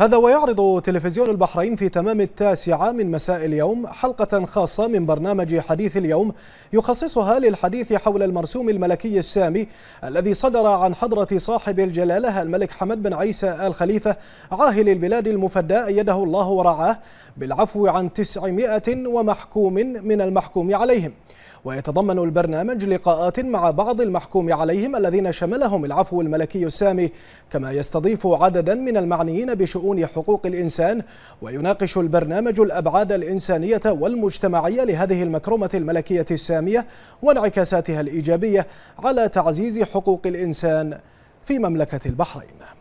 هذا ويعرض تلفزيون البحرين في تمام التاسعة من مساء اليوم حلقة خاصة من برنامج حديث اليوم يخصصها للحديث حول المرسوم الملكي السامي الذي صدر عن حضرة صاحب الجلالة الملك حمد بن عيسى آل خليفة عاهل البلاد المفدى أيده الله ورعاه بالعفو عن 900 ومحكوم من المحكوم عليهم ويتضمن البرنامج لقاءات مع بعض المحكوم عليهم الذين شملهم العفو الملكي السامي كما يستضيف عددا من المعنيين بشؤون حقوق الإنسان ويناقش البرنامج الأبعاد الإنسانية والمجتمعية لهذه المكرمة الملكية السامية وانعكاساتها الإيجابية على تعزيز حقوق الإنسان في مملكة البحرين